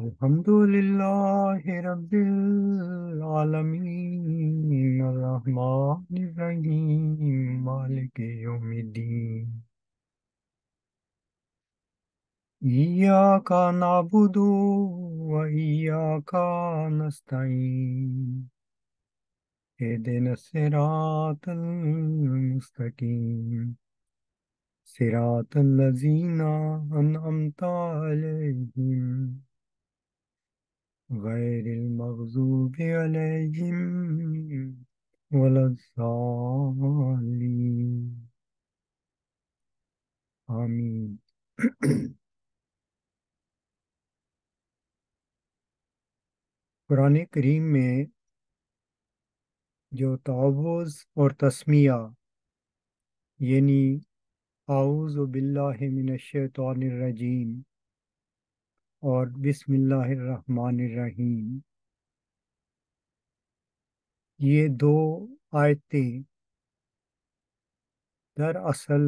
अल्हम्दुलिल्लाहिरब्बिल रहमानिर्रहीम मालिकि यौमिद्दीन इय्याक नअबुदु व इय्याक नस्तईन اهدنا الصراط المستقيم صراط الذين أنعمت عليهم غير المغضوب عليهم ولا الضالين آمين कुरान करीम में जो तावज़ और तस्मिया यानी आउज़ बिल्लाहिमिनशैतानिर्रजीम और बिस्मिल्लाहिर्रहमानिर्रहीम ये दो आयतें दरअसल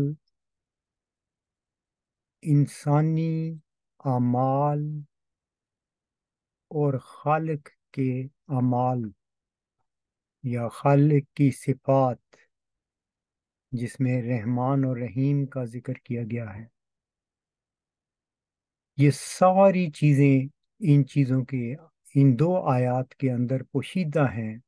इंसानी अमाल और खालिक के अमाल या खालिक की सिफात जिसमें रहमान और रहीम का जिक्र किया गया है ये सारी चीज़ें इन चीज़ों के इन दो आयात के अंदर पोशीदा हैं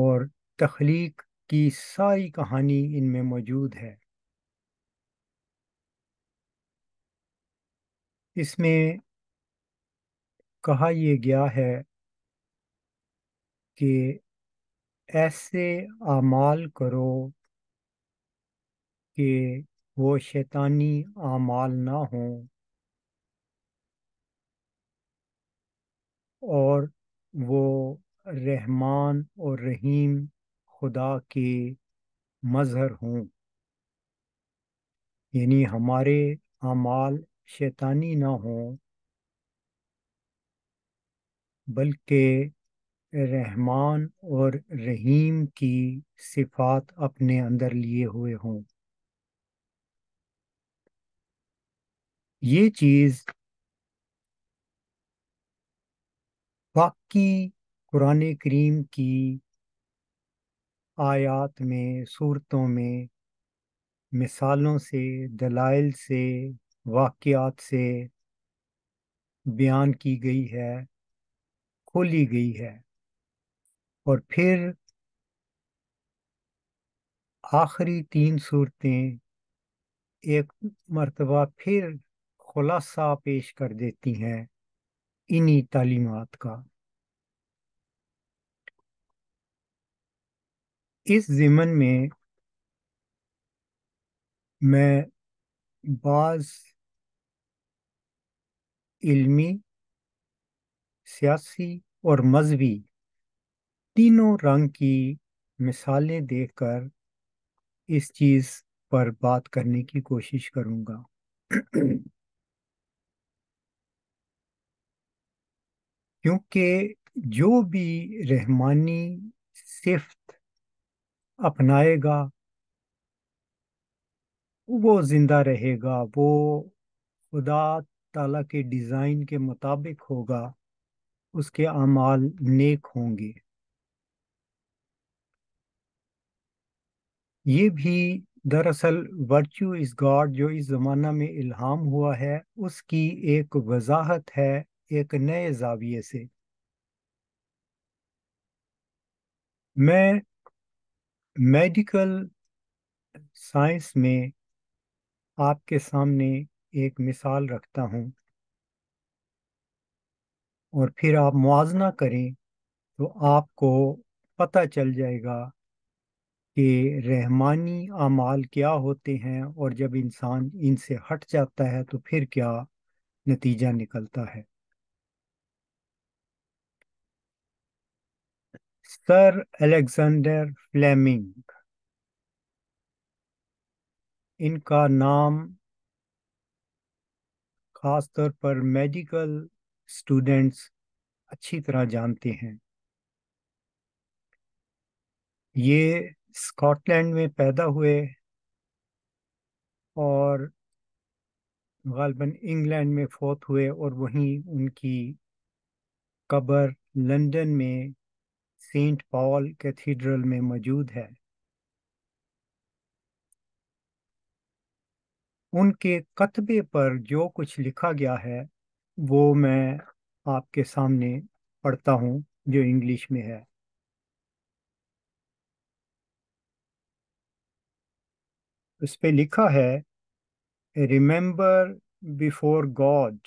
और तख्लीक की सारी कहानी इनमें मौजूद है इसमें कहा यह गया है कि ऐसे आमाल करो कि वो शैतानी आमाल ना हों और वो रहमान और रहीम खुदा के मज़हर हों यानी हमारे आमाल शैतानी ना हों बल्कि रहमान और रहीम की सिफात अपने अंदर लिए हुए हों ये चीज बाकी कुरान करीम की आयात में सूरतों में मिसालों से दलाइल से वाक़ात से बयान की गई है खोली गई है और फिर आखिरी तीन सूरतें एक मरतबा फिर खुलासा पेश कर देती हैं इन्हीं तालीमत का इस ज़मन में मैं बाज इल्मी सियासी और मजहबी तीनों रंग की मिसालें कर इस चीज़ पर बात करने की कोशिश करूँगा क्योंकि जो भी रहमानी सिफ्त अपनाएगा वो जिंदा रहेगा वो खुदा ताला के डिज़ाइन के मुताबिक होगा उसके अमाल नेक होंगे ये भी दरअसल वर्च्यू इज गॉड जो इस ज़माना में इल्हाम हुआ है उसकी एक वजाहत है एक नए जाविये से मैं मेडिकल साइंस में आपके सामने एक मिसाल रखता हूँ और फिर आप मुआजना करें तो आपको पता चल जाएगा कि रहमानी अमाल क्या होते हैं और जब इंसान इनसे हट जाता है तो फिर क्या नतीजा निकलता है सर अलेक्जेंडर फ्लेमिंग इनका नाम खास तौर पर मेडिकल स्टूडेंट्स अच्छी तरह जानते हैं ये स्कॉटलैंड में पैदा हुए और गलबन इंग्लैंड में फौत हुए और वहीं उनकी कब्र लंदन में सेंट पॉल कैथीड्रल में मौजूद है उनके कतबे पर जो कुछ लिखा गया है वो मैं आपके सामने पढ़ता हूँ जो इंग्लिश में है उस पर लिखा है remember before God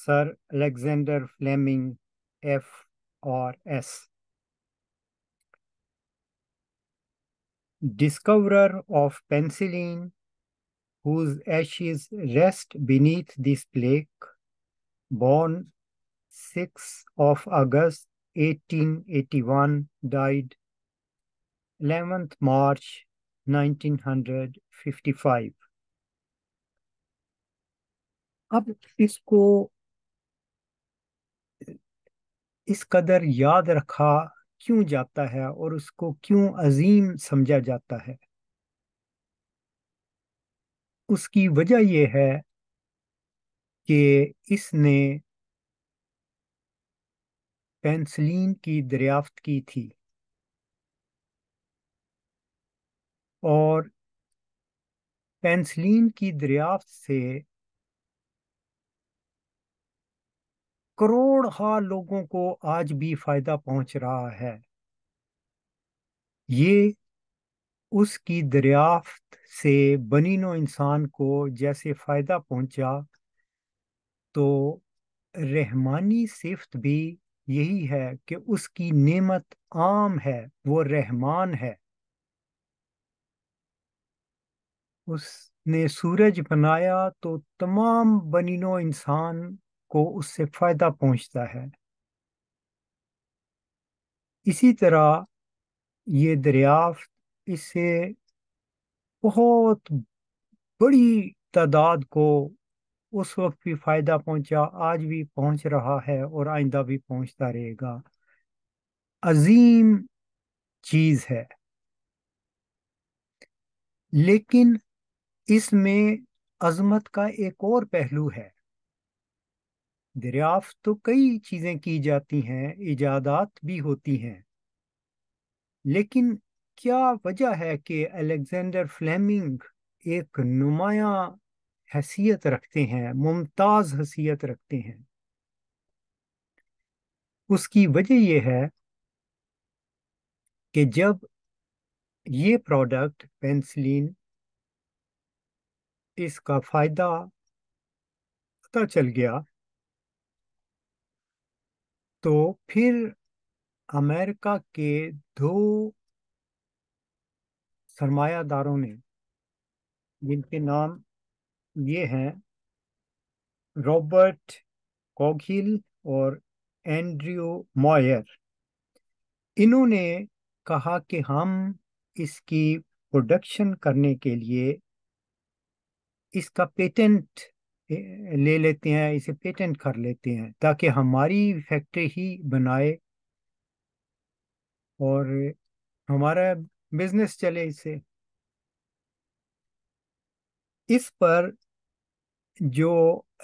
sir Alexander Fleming F or S. Discoverer of penicillin, whose ashes rest beneath this plaque, born 6 of August 1881, died 11th March 1955. अब इसको इस कदर याद रखा क्यों जाता है और उसको क्यों अजीम समझा जाता है उसकी वजह यह है कि इसने पेंसिलीन की दरियाफ्त की थी और पेंसिलीन की दरियाफ्त से करोड़ हा लोगों को आज भी फायदा पहुंच रहा है ये उसकी दरियाफ्त से बनीनो इंसान को जैसे फायदा पहुंचा तो रहमानी सिफत भी यही है कि उसकी नेमत आम है वो रहमान है उसने सूरज बनाया तो तमाम बनीनो इंसान को उससे फायदा पहुंचता है इसी तरह ये दरियाफ्त इससे बहुत बड़ी तादाद को उस वक्त भी फ़ायदा पहुंचा आज भी पहुंच रहा है और आइंदा भी पहुंचता रहेगा अजीम चीज़ है लेकिन इसमें अजमत का एक और पहलू है दरियाफ्त तो कई चीज़ें की जाती हैं इजादात भी होती हैं लेकिन क्या वजह है कि अलेक्जेंडर फ्लेमिंग एक नुमाया हैसियत रखते हैं मुमताज़ हैसियत रखते हैं उसकी वजह यह है कि जब ये प्रोडक्ट पेंसिलिन इसका फ़ायदा पता चल गया तो फिर अमेरिका के दो सरमायादारों ने जिनके नाम ये हैं रॉबर्ट कोघिल और एंड्रयू मॉयर इन्होंने कहा कि हम इसकी प्रोडक्शन करने के लिए इसका पेटेंट ले लेते हैं इसे पेटेंट कर लेते हैं ताकि हमारी फैक्ट्री ही बनाए और हमारा बिजनेस चले इसे इस पर जो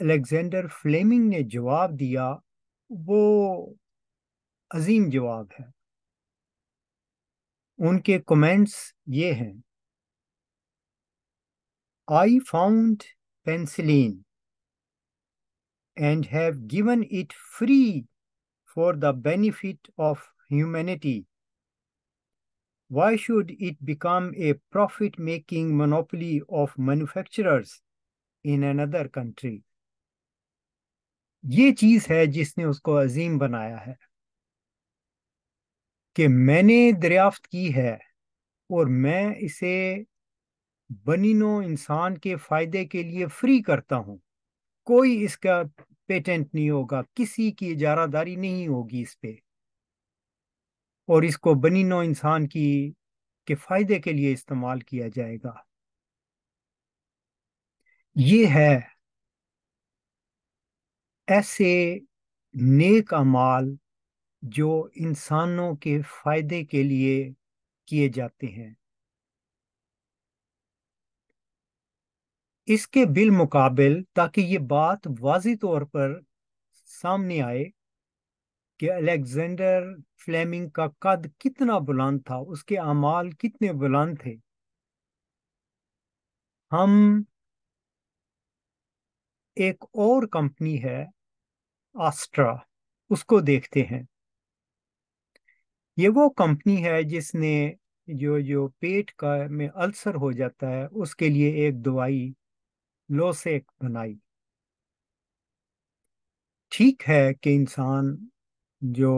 अलेक्जेंडर फ्लेमिंग ने जवाब दिया वो अजीम जवाब है उनके कमेंट्स ये हैं I found penicillin and have given it free for the benefit of humanity. Why should it become a profit making monopoly of manufacturers in another country? ये चीज है जिसने उसको अजीम बनाया है कि मैंने दरियाफ्त की है और मैं इसे बनिनो इंसान के फायदे के लिए फ्री करता हूं कोई इसका पेटेंट नहीं होगा किसी की इजारादारी नहीं होगी इस पे और इसको बनी नो इंसान की के फायदे के लिए इस्तेमाल किया जाएगा ये है ऐसे नेक अमाल जो इंसानों के फायदे के लिए किए जाते हैं इसके बिल मुकाबल ताकि ये बात वाजी तौर पर सामने आए कि अलेक्जेंडर फ्लेमिंग का कद कितना बुलंद था उसके अमाल कितने बुलंद थे हम एक और कंपनी है आस्ट्रा उसको देखते हैं ये वो कंपनी है जिसने जो जो पेट का में अल्सर हो जाता है उसके लिए एक दवाई एक बनाई ठीक है कि इंसान जो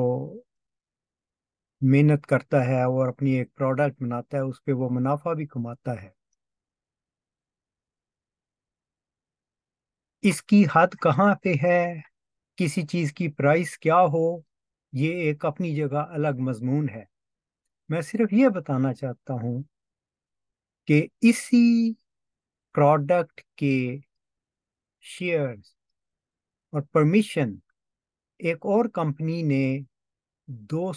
मेहनत करता है और अपनी एक प्रोडक्ट बनाता है उस पर वो मुनाफा भी कमाता है इसकी हद कहाँ पे है किसी चीज़ की प्राइस क्या हो ये एक अपनी जगह अलग मजमून है मैं सिर्फ ये बताना चाहता हूँ कि इसी प्रोडक्ट के शेयर्स और परमिशन एक और कंपनी ने दो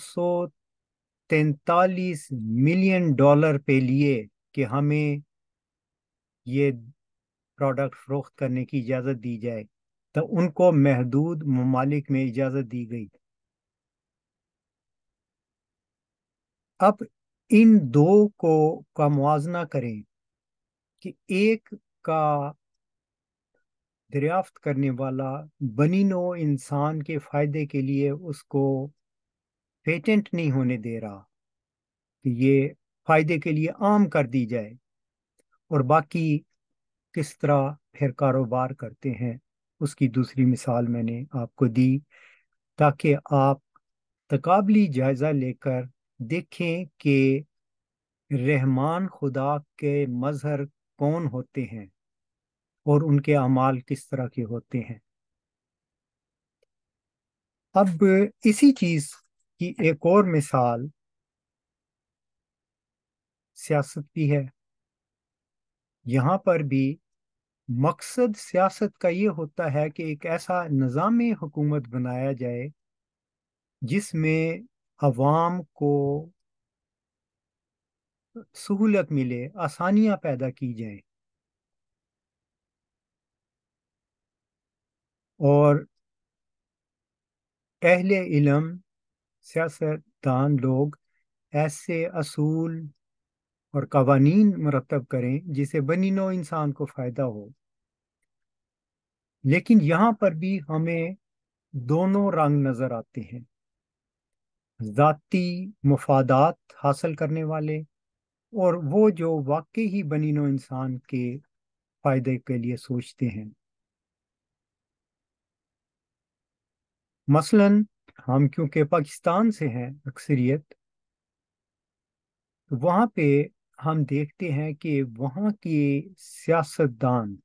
तैतालीस मिलियन डॉलर पे लिए कि हमें ये प्रोडक्ट फ़रोख्त करने की इजाज़त दी जाए तो उनको महदूद ममालिक में इजाज़त दी गई अब इन दो को का मुजना करें कि एक का दरियाफ्त करने वाला बनिनो इंसान के फ़ायदे के लिए उसको पेटेंट नहीं होने दे रहा कि ये फ़ायदे के लिए आम कर दी जाए और बाकी किस तरह फिर कारोबार करते हैं उसकी दूसरी मिसाल मैंने आपको दी ताकि आप तकाबली जायज़ा लेकर देखें कि रहमान खुदा के मज़हर कौन होते हैं और उनके अमाल किस तरह के होते हैं अब इसी चीज की एक और मिसाल सियासत की है यहाँ पर भी मकसद सियासत का ये होता है कि एक ऐसा निज़ाम हुकूमत बनाया जाए जिसमें अवाम को सहूलत मिले आसानियां पैदा की जाए और अहले इलम सियासतदान लोग ऐसे असूल और कवानीन मरतब करें जिसे बनी नो इंसान को फ़ायदा हो लेकिन यहाँ पर भी हमें दोनों रंग नज़र आते हैं ज़ाती मफादात हासिल करने वाले और वो जो वाकई ही बनी नो इंसान के फायदे के लिए सोचते हैं मसलन हम क्योंकि पाकिस्तान से हैं अक्सरियत वहाँ पे हम देखते हैं कि वहाँ के सियासतदान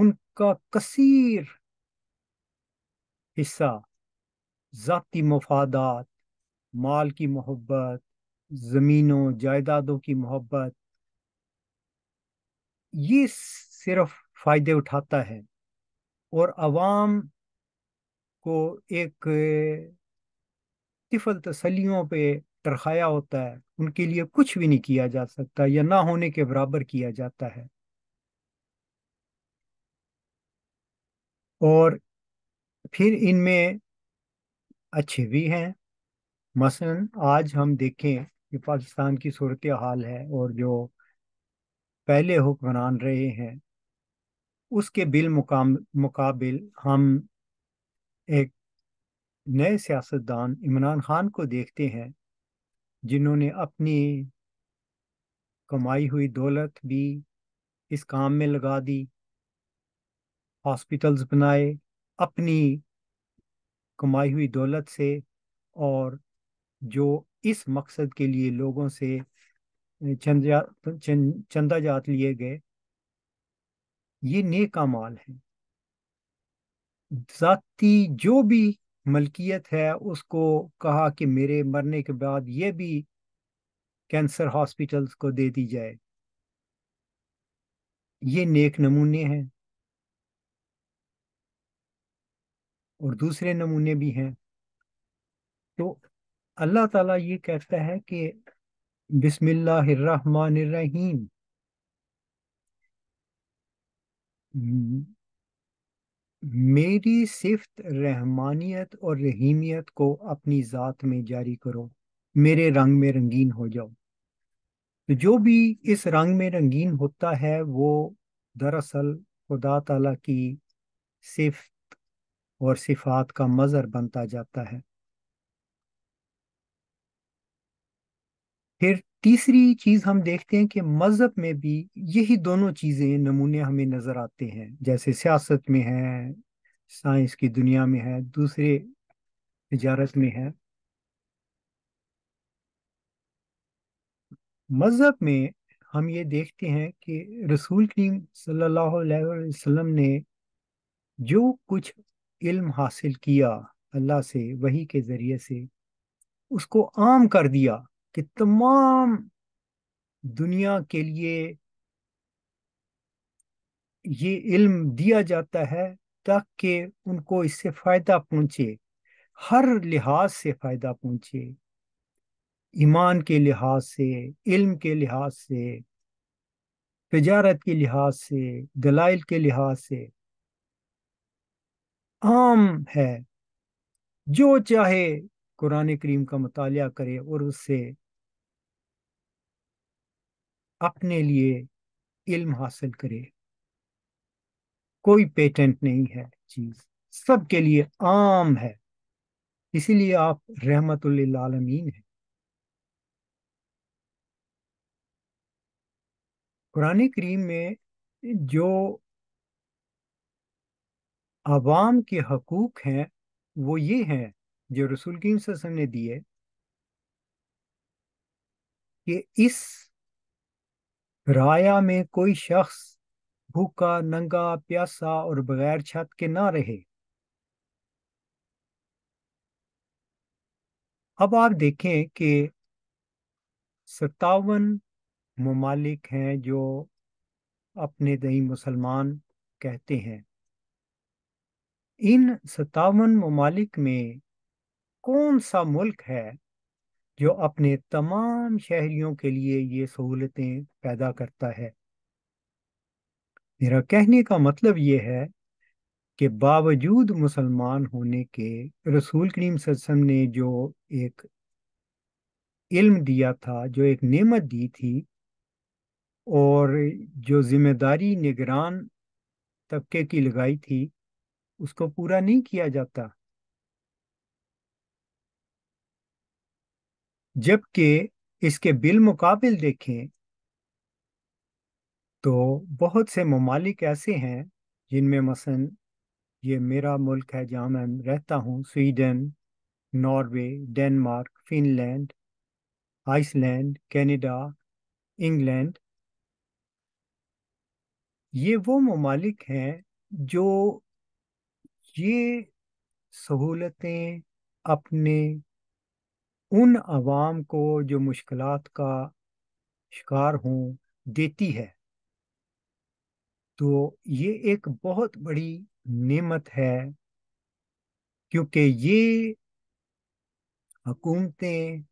उनका कसीर हिस्सा ज़ाती मफादात माल की मोहब्बत ज़मीनों जायदादों की मोहब्बत ये सिर्फ फ़ायदे उठाता है और आवाम को एक तिफल तसलियों पे तरखाया होता है उनके लिए कुछ भी नहीं किया जा सकता या ना होने के बराबर किया जाता है और फिर इनमें अच्छे भी हैं मसलन आज हम देखें कि पाकिस्तान की सूरत हाल है और जो पहले हुक्मरान रहे हैं उसके बिल मुकाम मुकाबिल हम एक नए सियासतदान इमरान खान को देखते हैं जिन्होंने अपनी कमाई हुई दौलत भी इस काम में लगा दी हॉस्पिटल्स बनाए अपनी कमाई हुई दौलत से और जो इस मकसद के लिए लोगों से चंदा चंदा जात लिए गए ये नेक माल है जाती जो भी मलकियत है उसको कहा कि मेरे मरने के बाद ये भी कैंसर हॉस्पिटल्स को दे दी जाए ये नेक नमूने हैं और दूसरे नमूने भी हैं तो अल्लाह ताला ये कहता है कि बिस्मिल्लाहिर्रहमानिर्रहीम मेरी सिफत रहमानियत और रहीमियत को अपनी ज़ात में जारी करो मेरे रंग में रंगीन हो जाओ तो जो भी इस रंग में रंगीन होता है वो दरअसल खुदा तला की सिफत और सिफात का मज़र बनता जाता है फिर तीसरी चीज हम देखते हैं कि मजहब में भी यही दोनों चीजें नमूने हमें नजर आते हैं जैसे सियासत में है साइंस की दुनिया में है दूसरे तजारत में है मजहब में हम ये देखते हैं कि रसूल करीम सल्लल्लाहु अलैहि वसल्लम ने जो कुछ इल्म हासिल किया अल्लाह से वही के ज़रिए से उसको आम कर दिया कि तमाम दुनिया के लिए ये इल्म दिया जाता है ताकि उनको इससे फायदा पहुंचे हर लिहाज से फायदा पहुंचे ईमान के लिहाज से इल्म के लिहाज से तजारत के लिहाज से दलाइल के लिहाज से आम है जो चाहे कुरान करीम का मताल करे और उससे अपने लिए इल्म हासिल करे कोई पेटेंट नहीं है चीज सबके लिए आम है इसीलिए आप रहमतुल्लामीन है कुरान करीम में जो आवाम के हकूक हैं वो ये हैं जो रसुल ने दिए कि इस राया में कोई शख्स भूखा नंगा प्यासा और बगैर छत के ना रहे अब आप देखें कि सत्तावन ममालिक हैं जो अपने दही मुसलमान कहते हैं इन सत्तावन ममालिक में कौन सा मुल्क है जो अपने तमाम शहरियों के लिए ये सहूलतें पैदा करता है मेरा कहने का मतलब ये है कि बावजूद मुसलमान होने के रसूल करीम ससम ने जो एक इल्म दिया था जो एक नेमत दी थी और जो जिम्मेदारी निगरान तबके की लगाई थी उसको पूरा नहीं किया जाता जबकि इसके मुकाबिल देखें तो बहुत से ममालिक ऐसे हैं जिनमें मसन ये मेरा मुल्क है जहाँ मैं रहता हूँ Sweden Norway Denmark Finland Iceland Canada England ये वो ममालिक हैं जो ये सहूलतें अपने उन आवाम को जो मुश्किल का शिकार हों देती है तो ये एक बहुत बड़ी नेमत है क्योंकि ये हकूमतें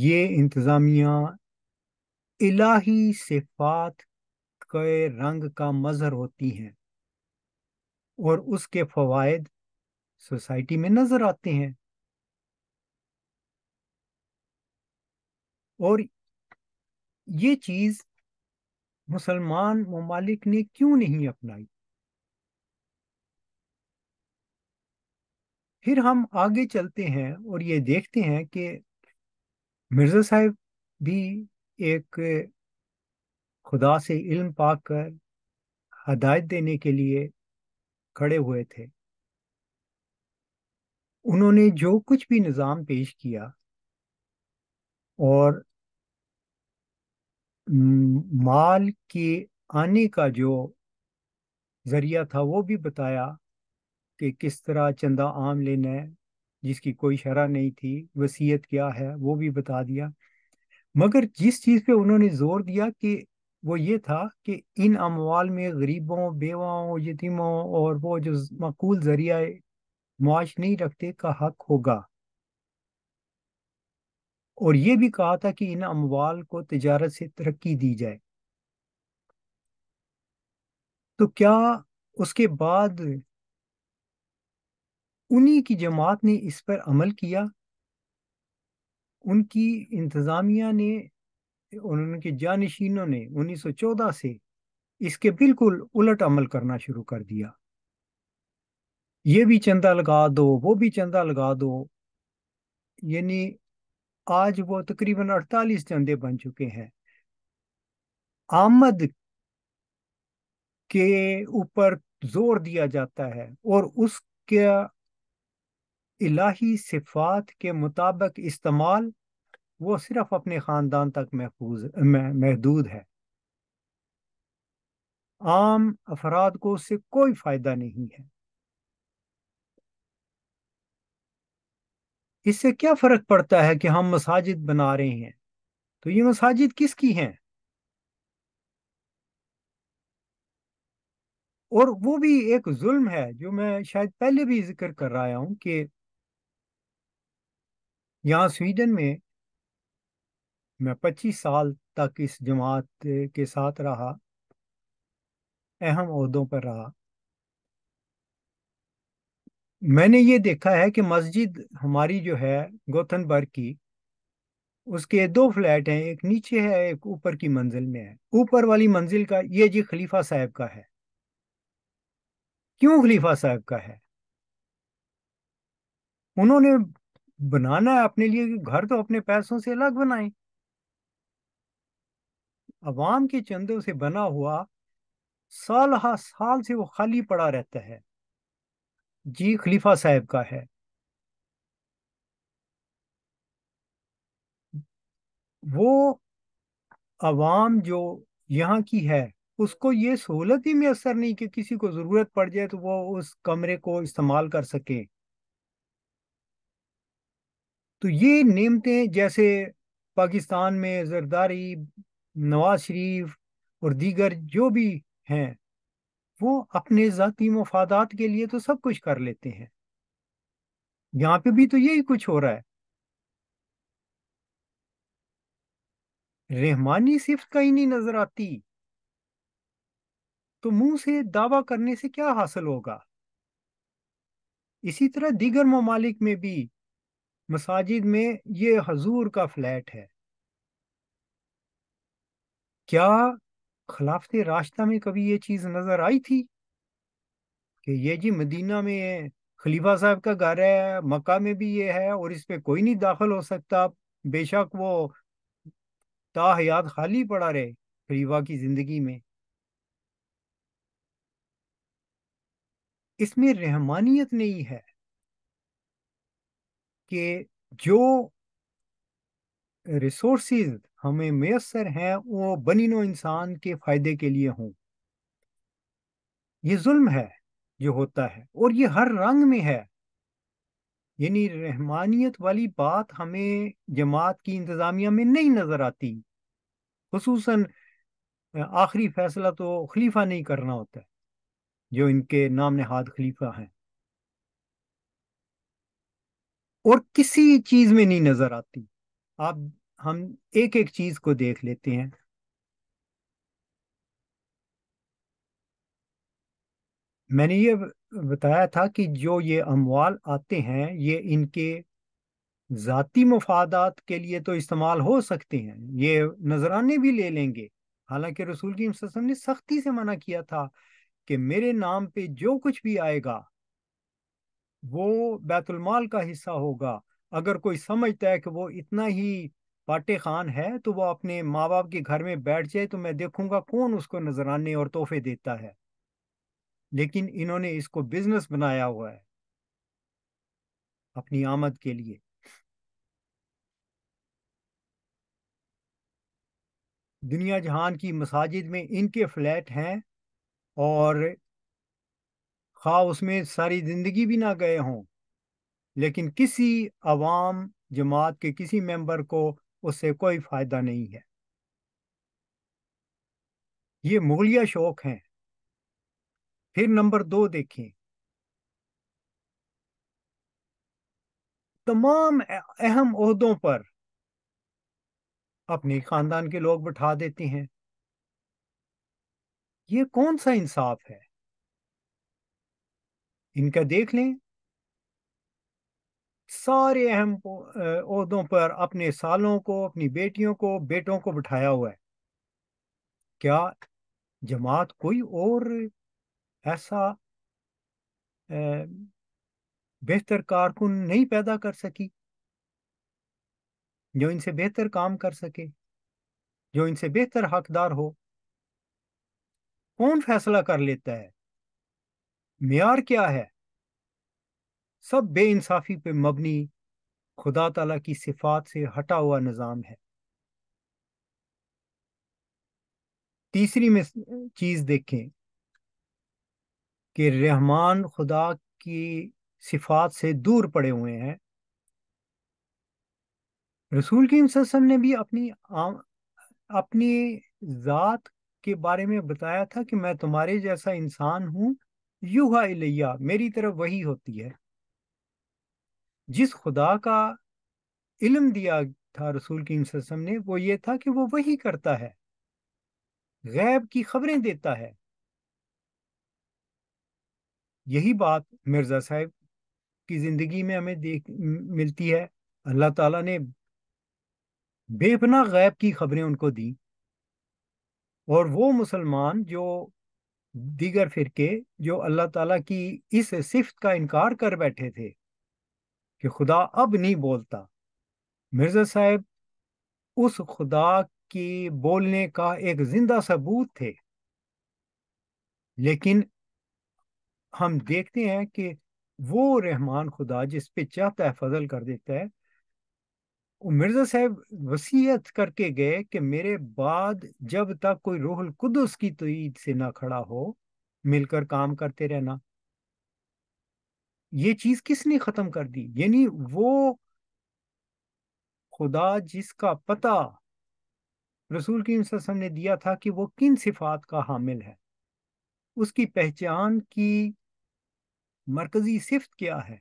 ये इंतज़ामिया इलाही सिफात के रंग का मज़र होती हैं और उसके फ़वाद सोसाइटी में नज़र आते हैं और ये चीज मुसलमान ममालिक ने क्यों नहीं अपनाई फिर हम आगे चलते हैं और ये देखते हैं कि मिर्ज़ा साहब भी एक खुदा से इल्म पाकर कर हदायत देने के लिए खड़े हुए थे उन्होंने जो कुछ भी निज़ाम पेश किया और माल के आने का जो जरिया था वो भी बताया कि किस तरह चंदा आम लेना है जिसकी कोई शरह नहीं थी वसीयत क्या है वो भी बता दिया मगर जिस चीज़ पे उन्होंने जोर दिया कि वो ये था कि इन अमवाल में गरीबों बेवाओं यतीमों और वो जो मकूल जरिया मुआश नहीं रखते का हक होगा और ये भी कहा था कि इन अमवाल को तजारत से तरक्की दी जाए तो क्या उसके बाद उन्हीं की जमात ने इस पर अमल किया उनकी इंतज़ामिया ने और उनके जानशीनों ने 1914 से इसके बिल्कुल उलट अमल करना शुरू कर दिया ये भी चंदा लगा दो वो भी चंदा लगा दो यानी आज वो तकरीबन 48 चंदे बन चुके हैं आमद के ऊपर जोर दिया जाता है और उसके इलाही सिफात के मुताबिक इस्तेमाल वो सिर्फ अपने ख़ानदान तक महफूज महदूद है आम अफराद को उससे कोई फ़ायदा नहीं है इससे क्या फर्क पड़ता है कि हम मसाजिद बना रहे हैं तो ये मसाजिद किसकी हैं और वो भी एक जुल्म है जो मैं शायद पहले भी जिक्र कर रहा हूं कि यहाँ स्वीडन में मैं 25 साल तक इस जमात के साथ रहा अहम अहदों पर रहा मैंने ये देखा है कि मस्जिद हमारी जो है गोथनबर्ग की उसके दो फ्लैट हैं एक नीचे है एक ऊपर की मंजिल में है ऊपर वाली मंजिल का ये जी खलीफा साहब का है क्यों खलीफा साहब का है उन्होंने बनाना है अपने लिए घर तो अपने पैसों से अलग बनाए अवाम के चंदों से बना हुआ साल हा साल से वो खाली पड़ा रहता है जी खलीफा साहब का है वो आवाम जो यहाँ की है उसको ये सहूलत ही मैसर नहीं कि किसी को ज़रूरत पड़ जाए तो वो उस कमरे को इस्तेमाल कर सके तो ये नियमतें जैसे पाकिस्तान में जरदारी नवाज शरीफ और दीगर जो भी हैं वो अपने जतीी मफादात के लिए तो सब कुछ कर लेते हैं यहाँ पे भी तो यही कुछ हो रहा है रहमानी सिर्फ कहीं नहीं नजर आती तो मुंह से दावा करने से क्या हासिल होगा इसी तरह दीगर ममालिक में भी मसाजिद में ये हजूर का फ्लैट है क्या खिलाफत रास्ता में कभी ये चीज नजर आई थी कि ये जी मदीना में खलीफा साहब का घर है मक्का में भी ये है और इस पर कोई नहीं दाखिल हो सकता बेशक वो ताहयात खाली पड़ा रहे खलीफा की जिंदगी में इसमें रहमानियत नहीं है कि जो रिसोर्सेज हमें मैसर हैं वो बनिनो इंसान के फायदे के लिए हों ये जुल्म है जो होता है और ये हर रंग में है यानी रहमानियत वाली बात हमें जमात की इंतज़ामिया में नहीं नज़र आती खसूस आखिरी फैसला तो खलीफा नहीं करना होता जो इनके नाम नहाद खलीफा हैं और किसी चीज़ में नहीं नज़र आती आप हम एक एक चीज को देख लेते हैं मैंने ये बताया था कि जो ये अमवाल आते हैं ये इनके जाति मफादात के लिए तो इस्तेमाल हो सकते हैं ये नजराने भी ले लेंगे हालांकि रसूल की ने सख्ती से मना किया था कि मेरे नाम पे जो कुछ भी आएगा वो बैतुलमाल का हिस्सा होगा अगर कोई समझता है कि वो इतना ही फाटे खान है तो वो अपने माँ बाप के घर में बैठ जाए तो मैं देखूंगा कौन उसको नजराने और तोहफे देता है लेकिन इन्होंने इसको बिजनेस बनाया हुआ है अपनी आमद के लिए दुनिया जहान की मसाजिद में इनके फ्लैट हैं और खा उसमें सारी ज़िंदगी भी ना गए हों लेकिन किसी आवाम जमात के किसी मेंबर को उससे कोई फायदा नहीं है ये मुगलिया शौक है फिर नंबर दो देखें तमाम अहम उहदों पर अपने खानदान के लोग बैठा देते हैं ये कौन सा इंसाफ है इनका देख लें सारे अहम अहदों पर अपने सालों को अपनी बेटियों को बेटों को बिठाया हुआ है क्या जमात कोई और ऐसा बेहतर कारकुन नहीं पैदा कर सकी जो इनसे बेहतर काम कर सके जो इनसे बेहतर हकदार हो कौन फैसला कर लेता है मैार क्या है सब बेइंसाफी पे मबनी खुदा तला की सिफात से हटा हुआ निज़ाम है तीसरी में चीज़ देखें कि रहमान खुदा की सिफात से दूर पड़े हुए हैं रसूल की वसम ने भी अपनी आ, अपनी ज़ात के बारे में बताया था कि मैं तुम्हारे जैसा इंसान हूँ यूहा मेरी तरफ वही होती है जिस खुदा का इल्म दिया था रसूल की ने वो ये था कि वो वही करता है गैब की खबरें देता है यही बात मिर्जा साहब की जिंदगी में हमें देख मिलती है अल्लाह ताला ने बेपना गैब की खबरें उनको दी और वो मुसलमान जो दीगर फिरके जो अल्लाह ताला की इस सिफ्त का इनकार कर बैठे थे कि खुदा अब नहीं बोलता मिर्जा साहब उस खुदा की बोलने का एक जिंदा सबूत थे लेकिन हम देखते हैं कि वो रहमान खुदा जिस पे चाहता है फजल कर देता है मिर्जा साहब वसीयत करके गए कि मेरे बाद जब तक कोई रोहल कुदस की तोईद से ना खड़ा हो मिलकर काम करते रहना ये चीज किसने खत्म कर दी यानी वो खुदा जिसका पता रसूल की ने दिया था कि वो किन सिफात का हामिल है उसकी पहचान की मरकजी सिफत क्या है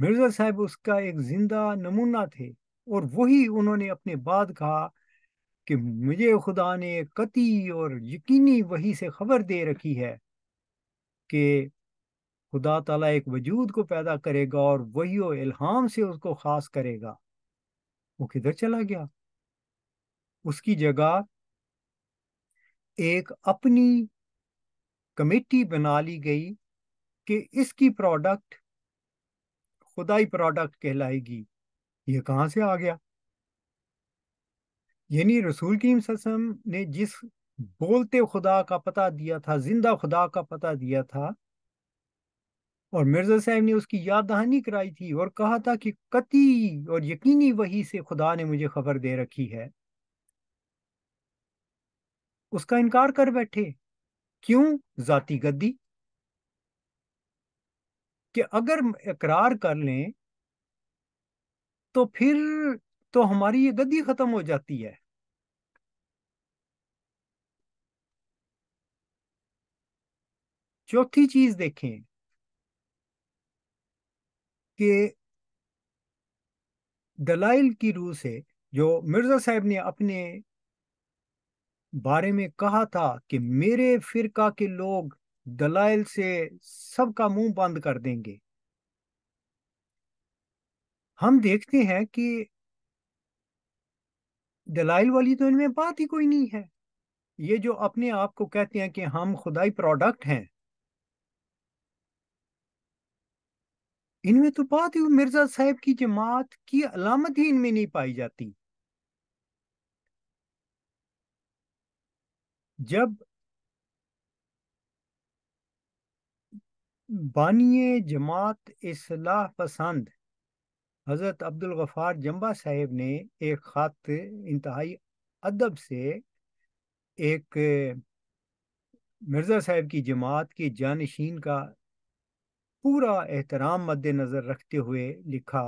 मिर्ज़ा साहब उसका एक जिंदा नमूना थे और वही उन्होंने अपने बाद कहा कि मुझे खुदा ने कती और यकीनी वही से खबर दे रखी है कि खुदा ताला एक वजूद को पैदा करेगा और वही इल्हाम से उसको खास करेगा वो किधर चला गया उसकी जगह एक अपनी कमेटी बना ली गई कि इसकी प्रोडक्ट खुदाई प्रोडक्ट कहलाएगी ये कहाँ से आ गया यानी रसूल कीम सम ने जिस बोलते खुदा का पता दिया था जिंदा खुदा का पता दिया था और मिर्जा साहब ने उसकी याद दहानी कराई थी और कहा था कि कति और यकीनी वही से खुदा ने मुझे खबर दे रखी है उसका इनकार कर बैठे क्यों जाति गद्दी कि अगर इकरार कर लें तो फिर तो हमारी ये गद्दी खत्म हो जाती है चौथी चीज देखें के दलाइल की रूह से जो मिर्जा साहब ने अपने बारे में कहा था कि मेरे फिरका के लोग दलाइल से सबका मुंह बंद कर देंगे हम देखते हैं कि दलाइल वाली तो इनमें बात ही कोई नहीं है ये जो अपने आप को कहते हैं कि हम खुदाई प्रोडक्ट हैं इनमें तो बात ही मिर्जा साहब की जमात की अलामत ही इनमें नहीं पाई जाती जब बानिय जमात इसलाह पसंद हज़रत अब्दुल गफ़ार जम्बा साहेब ने एक ख़त इंतहाई अदब से एक मिर्ज़ा साहेब की जमात के जानशीन का पूरा एहतराम मद्देनजर रखते हुए लिखा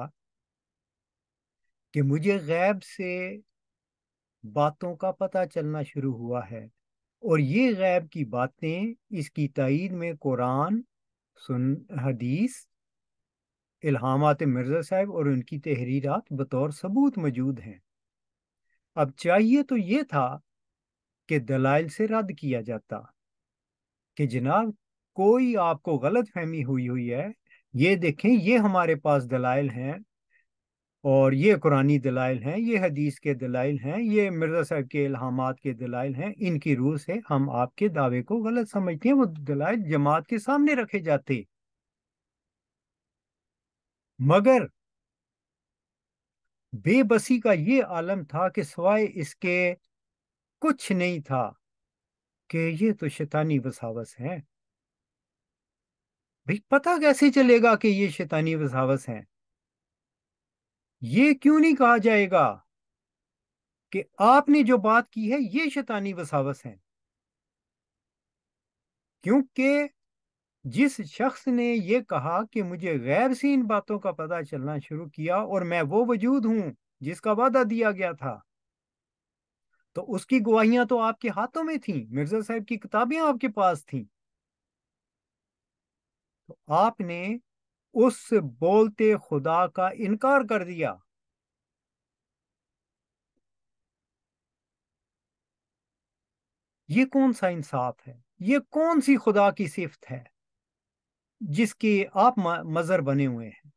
कि मुझे गैब से बातों का पता चलना शुरू हुआ है और ये गैब की बातें इसकी तइद में कुरान सुन हदीस इल्हामात मिर्ज़ा साहब और उनकी तहरीरात बतौर सबूत मौजूद हैं अब चाहिए तो ये था कि दलाइल से रद्द किया जाता कि जनाब कोई आपको गलत फहमी हुई हुई है ये देखें ये हमारे पास दलाइल हैं और ये कुरानी दलाइल हैं ये हदीस के दलाइल हैं ये मिर्ज़ा साहब के इल्हामात के दलाइल हैं इनकी रूह से हम आपके दावे को गलत समझते हैं वो दलाइल जमात के सामने रखे जाते मगर बेबसी का ये आलम था कि सवाए इसके कुछ नहीं था कि ये तो शैतानी बसावस हैं भाई पता कैसे चलेगा कि ये शैतानी वसावस हैं ये क्यों नहीं कहा जाएगा कि आपने जो बात की है ये शैतानी वसावस हैं क्योंकि जिस शख्स ने यह कहा कि मुझे गैर से इन बातों का पता चलना शुरू किया और मैं वो वजूद हूं जिसका वादा दिया गया था तो उसकी गवाहियां तो आपके हाथों में थी मिर्जा साहब की किताबें आपके पास थी तो आपने उस बोलते खुदा का इनकार कर दिया ये कौन सा इंसाफ है ये कौन सी खुदा की सिफत है जिसके आप मजर बने हुए हैं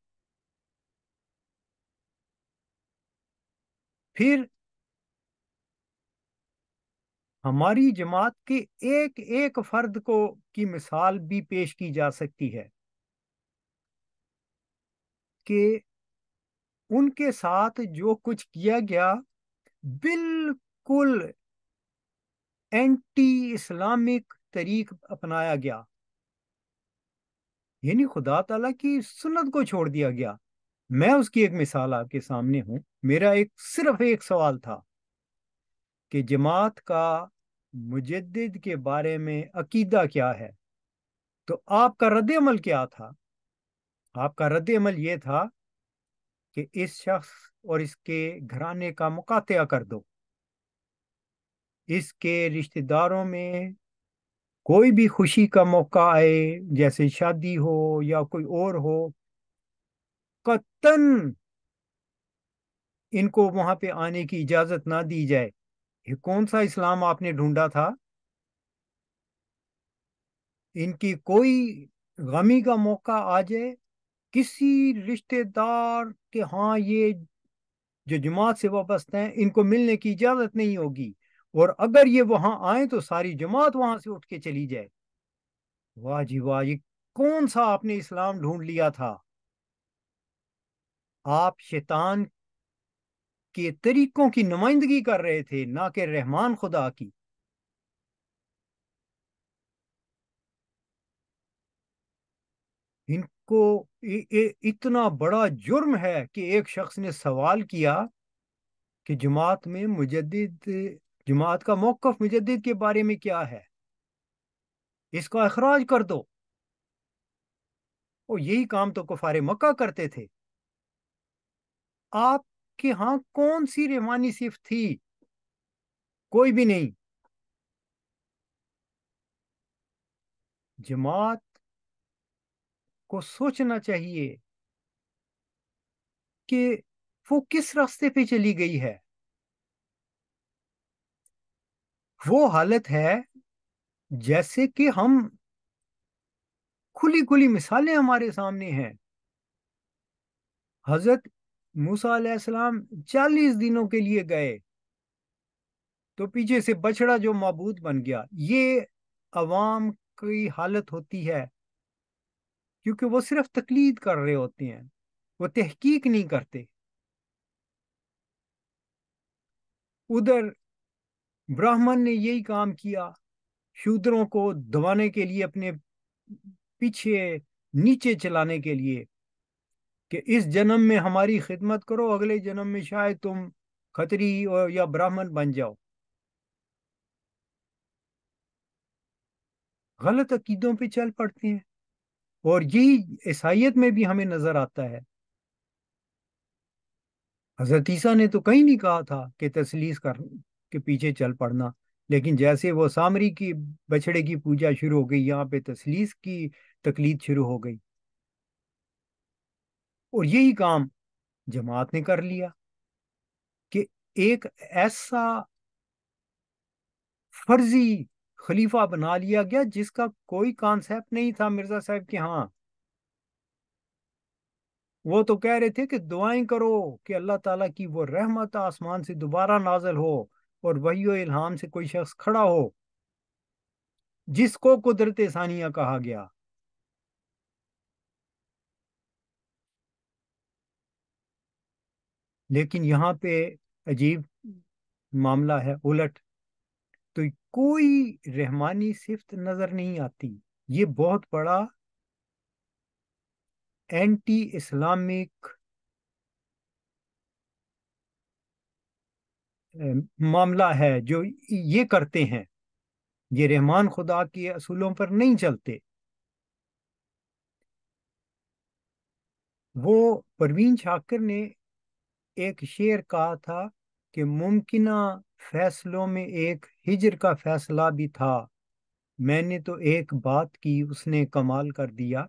फिर हमारी जमात के एक एक फर्द को की मिसाल भी पेश की जा सकती है कि उनके साथ जो कुछ किया गया बिल्कुल एंटी इस्लामिक तरीक अपनाया गया यानी खुदा तला की सुन्नत को छोड़ दिया गया मैं उसकी एक मिसाल आपके सामने हूं मेरा एक सिर्फ एक सवाल था कि जमात का मुजद के बारे में अकीदा क्या है तो आपका रद्दमल क्या था आपका रद्दमल ये था कि इस शख्स और इसके घराने का मुकातया कर दो इसके रिश्तेदारों में कोई भी खुशी का मौका आए जैसे शादी हो या कोई और हो कतन इनको वहां पे आने की इजाजत ना दी जाए कौन सा इस्लाम आपने ढूंढा था इनकी कोई गमी का मौका आ जाए किसी रिश्तेदार के हाँ ये जो जमात से वाबस्त हैं इनको मिलने की इजाज़त नहीं होगी और अगर ये वहां आए तो सारी जमात वहां से उठ के चली जाए वाह जी वाह ये कौन सा आपने इस्लाम ढूंढ लिया था आप शैतान के तरीकों की नुमाइंदगी कर रहे थे ना कि रहमान खुदा की इनको ए, ए, इतना बड़ा जुर्म है कि एक शख्स ने सवाल किया कि जमात में मुजद जमात का मौकफ मुजद के बारे में क्या है इसका अखराज कर दो और यही काम तो कुफारे मक्का करते थे आप कि हाँ कौन सी रेहानी सिर्फ थी कोई भी नहीं जमात को सोचना चाहिए कि वो किस रास्ते पे चली गई है वो हालत है जैसे कि हम खुली खुली मिसालें हमारे सामने हैं हजरत मूसा चालीस दिनों के लिए गए तो पीछे से बछड़ा जो मबूद बन गया ये अवाम की हालत होती है क्योंकि वो सिर्फ तकलीद कर रहे होते हैं वो तहकीक नहीं करते उधर ब्राह्मण ने यही काम किया शूद्रों को दबाने के लिए अपने पीछे नीचे चलाने के लिए कि इस जन्म में हमारी खिदमत करो अगले जन्म में शायद तुम खतरी और या ब्राह्मण बन जाओ गलत अकीदों पे चल पड़ते हैं और यही ईसाइत में भी हमें नजर आता है हजरतीसा ने तो कहीं नहीं कहा था कि तसलीस कर के पीछे चल पड़ना लेकिन जैसे वो सामरी की बछड़े की पूजा शुरू हो गई यहाँ पे तसलीस की तकलीद शुरू हो गई और यही काम जमात ने कर लिया कि एक ऐसा फर्जी खलीफा बना लिया गया जिसका कोई कॉन्सेप्ट नहीं था मिर्जा साहब के हाँ वो तो कह रहे थे कि दुआएं करो कि अल्लाह ताला की वो रहमत आसमान से दोबारा नाजल हो और वही इल्हाम से कोई शख्स खड़ा हो जिसको कुदरत सानिया कहा गया लेकिन यहाँ पे अजीब मामला है उलट तो कोई रहमानी सिफत नजर नहीं आती ये बहुत बड़ा एंटी इस्लामिक मामला है जो ये करते हैं ये रहमान खुदा के असूलों पर नहीं चलते वो परवीन छाकर ने एक शेर कहा था कि मुमकिन फैसलों में एक हिजर का फैसला भी था मैंने तो एक बात की उसने कमाल कर दिया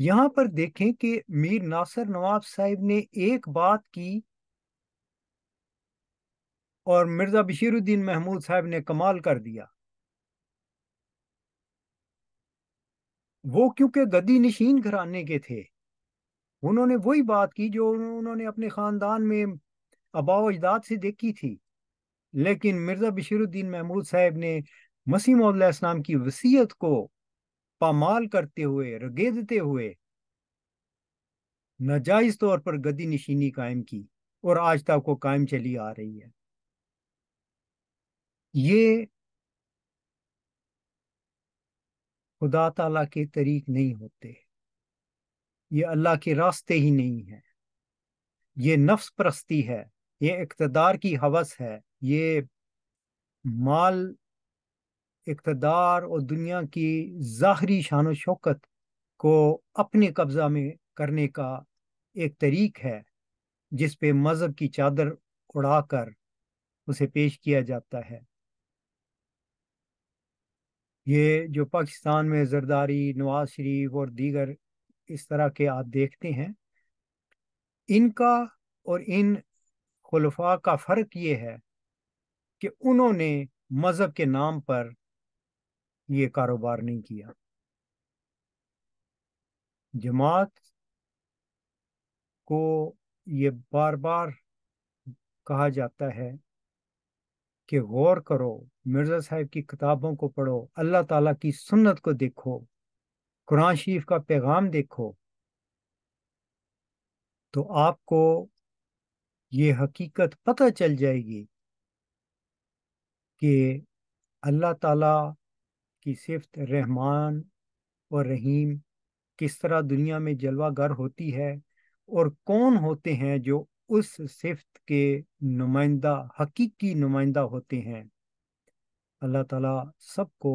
यहाँ पर देखें कि मीर नासर नवाब साहिब ने एक बात की और मिर्जा बशीरुद्दीन महमूद साहब ने कमाल कर दिया वो क्योंकि गदी नशीन घराने के थे उन्होंने वही बात की जो उन्होंने अपने खानदान में अबाव अजदाद से देखी थी लेकिन मिर्ज़ा बशीरुद्दीन महमूद साहब ने मसीम इस्लाम की वसीयत को पामाल करते हुए रगेदते हुए नाजायज तौर पर गद्दी नशीनी कायम की और आज तक वो कायम चली आ रही है ये खुदा तला के तरीक नहीं होते ये अल्लाह के रास्ते ही नहीं है ये नफ्स परस्ती है ये इकतदार की हवस है ये माल इकतदार और दुनिया की ज़ाहरी शान शौकत को अपने कब्ज़ा में करने का एक तरीक है जिस पे मज़हब की चादर उड़ाकर उसे पेश किया जाता है ये जो पाकिस्तान में जरदारी नवाज शरीफ और दीगर इस तरह के आप देखते हैं इनका और इन खलफा का फ़र्क ये है कि उन्होंने मज़हब के नाम पर ये कारोबार नहीं किया जमात को ये बार बार कहा जाता है कि गौर करो मिर्ज़ा साहब की किताबों को पढ़ो अल्लाह ताला की सुन्नत को देखो कुरान शरीफ का पैगाम देखो तो आपको ये हकीकत पता चल जाएगी कि अल्लाह ताला की सिफत रहमान और रहीम किस तरह दुनिया में जलवागर होती है और कौन होते हैं जो उस सिफत के नुमाइंदा हकीकी नुमाइंदा होते हैं अल्लाह ताला सबको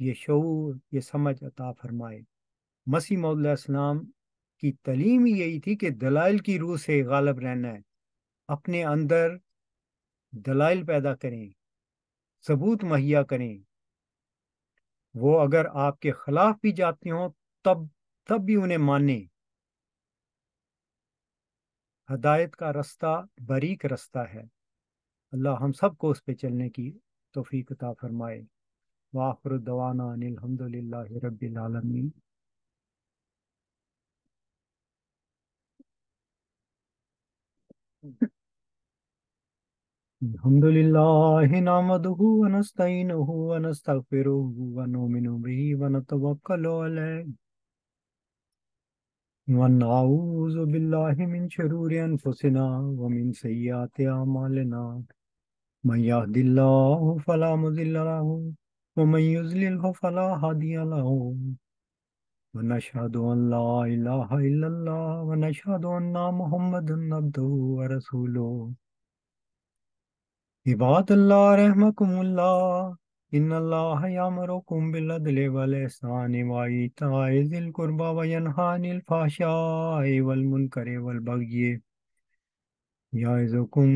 ये शूर ये समझ अता फरमाए मसीह मौदलाम की तलीम ही यही थी कि दलाइल की रूह से गालब रहना है अपने अंदर दलाइल पैदा करें सबूत मुहैया करें वो अगर आपके खिलाफ भी जाते हों तब तब भी उन्हें माने हदायत का रास्ता बारीक रास्ता है अल्लाह हम सबको उस पर चलने की तोफ़ी कता फरमाए वाखर दवाना अनिलहमदिल्ला रबीआलमी الحمد لله نعمده ونستعينه ونستغفره ونؤمن به ونتوكل عليه ونعوذ بالله من شرور أنفسنا ومن سيئات أعمالنا من يهد الله فلا مضل له ومن يضلله فلا هادي له ونشهد أن لا إله إلا الله ونشهد أن محمدا عبده ورسوله عباد الله رحمكم الله إن الله يأمركم بالعدل والإحسان وإيتاء ذي القربى وينهى عن الفحشاء والمنكر والبغي يعظكم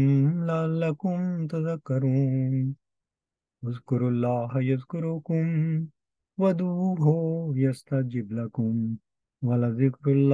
لعلكم تذكرون उस्कुरुल्लाह यस्कुरुकुम वदूहो यस्तजिब अकबर